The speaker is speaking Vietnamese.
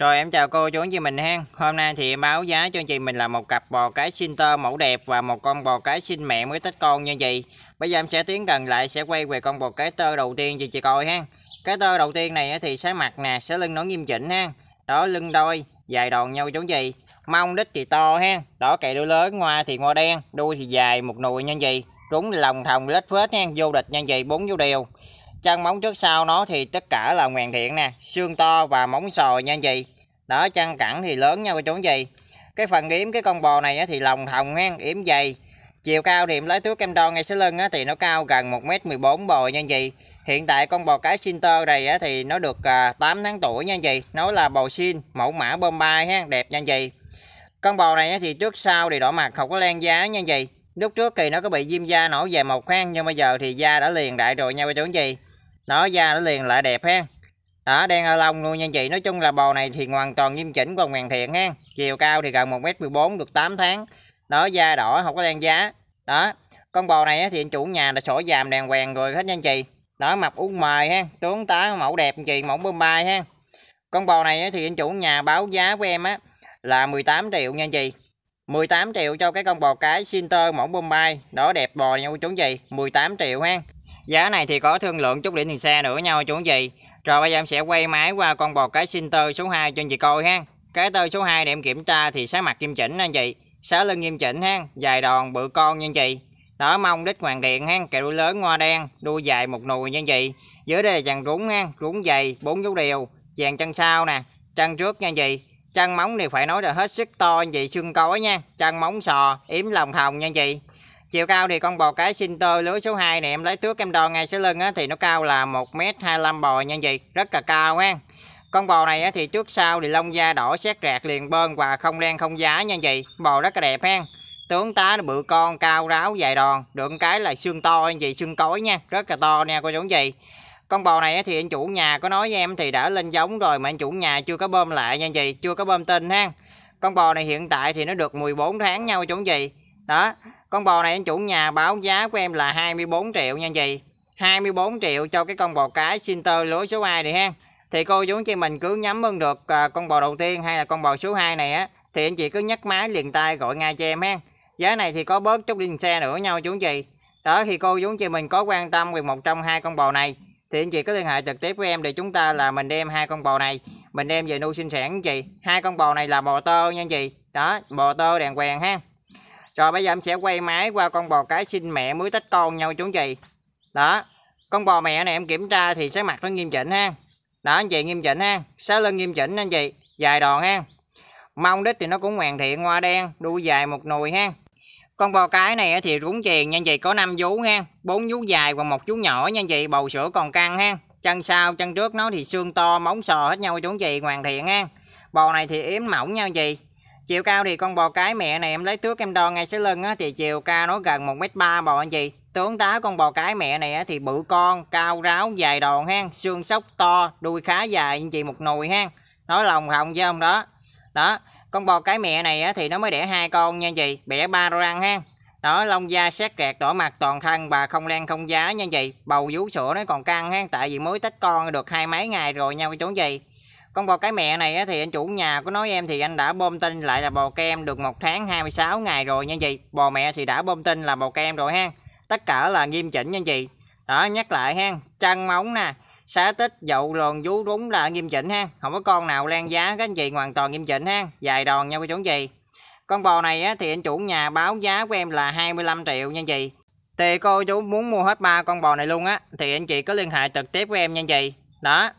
Rồi em chào cô chú anh chị mình ha. Hôm nay thì em báo giá cho anh chị mình là một cặp bò cái sinh tơ mẫu đẹp và một con bò cái sinh mẹ mới tách con như vậy. Bây giờ em sẽ tiến gần lại sẽ quay về con bò cái tơ đầu tiên cho chị coi ha. Cái tơ đầu tiên này thì sẽ mặt nè, sẽ lưng nó nghiêm chỉnh ha. Đó lưng đôi, dài đòn nhau chú gì. Mông đít thì to ha. Đó cày đuôi lớn, ngoa thì ngoa đen, đuôi thì dài một nồi như vậy. Rúng lòng thòng lết phết ha, vô địch như vậy, bốn vô đều chân móng trước sau nó thì tất cả là hoàn thiện nè xương to và móng sò nha anh chị đó chân cẳng thì lớn nha cô chú anh chị cái phần yếm cái con bò này thì lòng thòng ha yếm dày chiều cao thì em lấy thước em đo ngay dưới lưng thì nó cao gần 1m14 bò nha anh chị hiện tại con bò cái Sinter này thì nó được 8 à, tháng tuổi nha anh chị nó là bò xin mẫu mã Bombay ha đẹp nha anh chị con bò này thì trước sau thì đỏ mặt không có len giá nha anh chị lúc trước thì nó có bị viêm da nổi về một khoang nhưng bây giờ thì da đã liền đại rồi nha cô chú anh chị đó da nó liền lại đẹp ha đó đen ở lông luôn nha chị nói chung là bò này thì hoàn toàn nghiêm chỉnh còn hoàn thiện ha chiều cao thì gần 1m14 được 8 tháng đó da đỏ không có đen giá đó con bò này thì chủ nhà là sổ dàm đàng hoàng rồi hết nha chị đó mập uống mời ha tướng tá mẫu đẹp chị mẫu bơm bay ha con bò này thì anh chủ nhà báo giá của em á là 18 triệu nha chị 18 triệu cho cái con bò cái Sinter mẫu Bombay. Đó đẹp bò nha cô chú chị, 18 triệu ha. Giá này thì có thương lượng chút điểm tiền xe nữa nhau chú chị. Rồi bây giờ em sẽ quay máy qua con bò cái tơ số 2 cho anh chị coi ha. Cái tơ số 2 để em kiểm tra thì sáng mặt nghiêm chỉnh anh chị. Sáng lưng nghiêm chỉnh ha, dài đòn bự con nha anh chị. Đó mông đích hoàng điện ha, kẹo đuôi lớn ngoa đen, đuôi dài một nùi nha anh chị. Dưới đây là dàn rúng ha, rúng dày, bốn dấu đều, dàn chân sau nè, chân trước nha anh chị. Chân móng thì phải nói là hết sức to anh chị, xương cối nha, chân móng sò, yếm lòng thòng nha anh chị. Chiều cao thì con bò cái Sinter lưới số 2 này em lấy thước em đo ngay sẽ lưng á, thì nó cao là 1m25 bò nha anh chị Rất là cao ha. Con bò này á, thì trước sau thì lông da đỏ xét rạc liền bơn và không đen không giá nha gì Bò rất là đẹp ha. Tướng tá nó bự con, cao ráo, dài đòn. Được cái là xương to anh chị xương cối nha. Rất là to nha cô chú gì con bò này á thì anh chủ nhà có nói với em thì đã lên giống rồi mà anh chủ nhà chưa có bơm lại nha anh chị chưa có bơm tinh ha con bò này hiện tại thì nó được 14 tháng nhau chỗ gì đó con bò này anh chủ nhà báo giá của em là 24 triệu nha chị 24 triệu cho cái con bò cái center lúa số 2 này ha thì cô chú chị mình cứ nhắm ơn được à, con bò đầu tiên hay là con bò số 2 này á thì anh chị cứ nhắc máy liền tay gọi ngay cho em ha giá này thì có bớt chút đi xe nữa nhau chú chị đó thì cô chú chị mình có quan tâm về một trong hai con bò này thì anh chị có liên hệ trực tiếp với em để chúng ta là mình đem hai con bò này mình đem về nuôi sinh sản anh chị hai con bò này là bò tơ nha anh chị đó bò tơ đàng hoàng ha rồi bây giờ em sẽ quay máy qua con bò cái sinh mẹ mới tách con nhau chú chị. Đó. Con bò mẹ này em kiểm tra thì sắc mặt nó nghiêm chỉnh ha. Đó anh chị nghiêm chỉnh ha. Sáu lưng nghiêm chỉnh anh chị. Dài đòn ha. Mông đít thì nó cũng hoàn thiện hoa đen, đuôi dài một nồi ha. Con bò cái này thì rúng chèn nha anh chị có 5 vú ha, bốn vú dài và một vú nhỏ nha anh chị, bầu sữa còn căng ha. Chân sau, chân trước nó thì xương to, móng sò hết nhau chú chị hoàn thiện ha. Bò này thì yếm mỏng nha anh chị, Chiều cao thì con bò cái mẹ này em lấy thước em đo ngay dưới lưng á, thì chiều cao nó gần 1m3 bò anh chị. Tướng tá con bò cái mẹ này thì bự con, cao ráo, dài đòn ha, xương sóc to, đuôi khá dài anh chị một nồi ha. Nói lòng hồng chứ không đó. Đó, con bò cái mẹ này á, thì nó mới đẻ hai con nha anh chị, bẻ ba răng ha. Đó, lông da xét rẹt đỏ mặt toàn thân và không len không giá nha anh chị. Bầu vú sữa nó còn căng ha, tại vì mới tách con được hai mấy ngày rồi nha cô chú anh chị con bò cái mẹ này thì anh chủ nhà có nói em thì anh đã bơm tinh lại là bò kem được một tháng 26 ngày rồi nha chị bò mẹ thì đã bơm tinh là bò kem rồi ha tất cả là nghiêm chỉnh nha chị đó nhắc lại ha chân móng nè xá tích dậu lòn vú đúng là nghiêm chỉnh ha không có con nào lan giá các anh chị hoàn toàn nghiêm chỉnh ha dài đòn nha cô chú anh chị con bò này thì anh chủ nhà báo giá của em là 25 triệu nha chị thì cô chú muốn mua hết ba con bò này luôn á thì anh chị có liên hệ trực tiếp với em nha chị đó